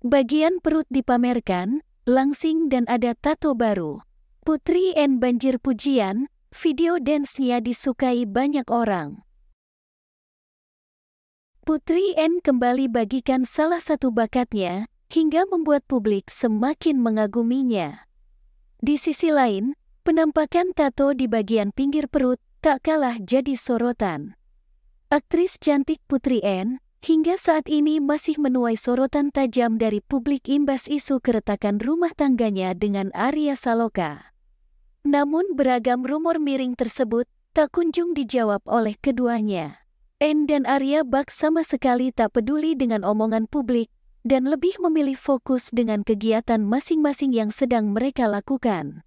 Bagian perut dipamerkan, langsing dan ada tato baru. Putri N banjir pujian, video dance-nya disukai banyak orang. Putri N kembali bagikan salah satu bakatnya, hingga membuat publik semakin mengaguminya. Di sisi lain, penampakan tato di bagian pinggir perut tak kalah jadi sorotan. Aktris cantik Putri N hingga saat ini masih menuai sorotan tajam dari publik imbas isu keretakan rumah tangganya dengan Arya Saloka. Namun beragam rumor miring tersebut tak kunjung dijawab oleh keduanya. En dan Arya Bak sama sekali tak peduli dengan omongan publik dan lebih memilih fokus dengan kegiatan masing-masing yang sedang mereka lakukan.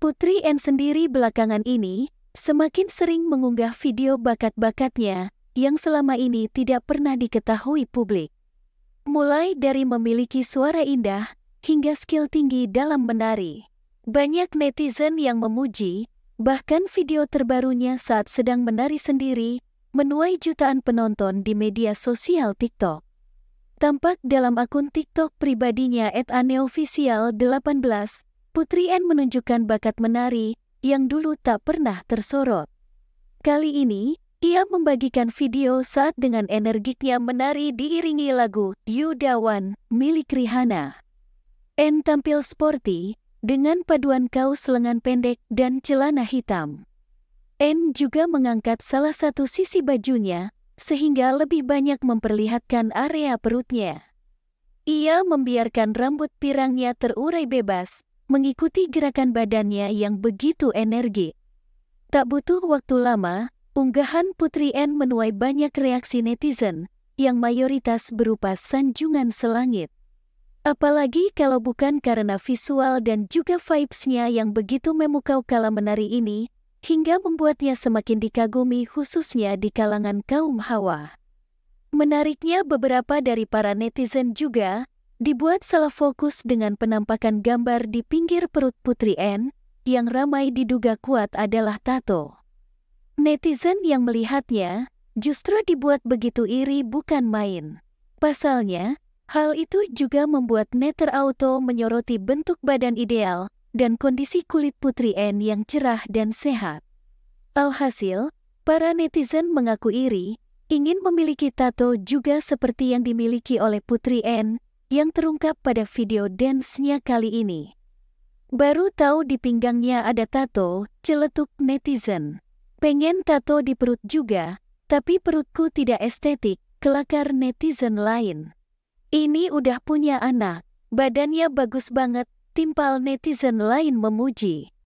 Putri En sendiri belakangan ini semakin sering mengunggah video bakat-bakatnya yang selama ini tidak pernah diketahui publik. Mulai dari memiliki suara indah hingga skill tinggi dalam menari. Banyak netizen yang memuji, bahkan video terbarunya saat sedang menari sendiri menuai jutaan penonton di media sosial TikTok. Tampak dalam akun TikTok pribadinya @aneofficial 18, Putri N menunjukkan bakat menari yang dulu tak pernah tersorot. Kali ini, ia membagikan video saat dengan energiknya menari diiringi lagu Yudawan milik Rihanna. N tampil sporty dengan paduan kaos lengan pendek dan celana hitam. N juga mengangkat salah satu sisi bajunya sehingga lebih banyak memperlihatkan area perutnya. Ia membiarkan rambut pirangnya terurai bebas, mengikuti gerakan badannya yang begitu energi. Tak butuh waktu lama, Unggahan Putri N menuai banyak reaksi netizen, yang mayoritas berupa sanjungan selangit. Apalagi kalau bukan karena visual dan juga vibes-nya yang begitu memukau kala menari ini, hingga membuatnya semakin dikagumi khususnya di kalangan kaum hawa. Menariknya beberapa dari para netizen juga, dibuat salah fokus dengan penampakan gambar di pinggir perut Putri N, yang ramai diduga kuat adalah tato. Netizen yang melihatnya justru dibuat begitu iri bukan main. Pasalnya, hal itu juga membuat netter Auto menyoroti bentuk badan ideal dan kondisi kulit Putri N yang cerah dan sehat. Alhasil, para netizen mengaku iri, ingin memiliki tato juga seperti yang dimiliki oleh Putri N yang terungkap pada video dance-nya kali ini. Baru tahu di pinggangnya ada tato, celetuk netizen. Pengen tato di perut juga, tapi perutku tidak estetik, kelakar netizen lain. Ini udah punya anak, badannya bagus banget, timpal netizen lain memuji.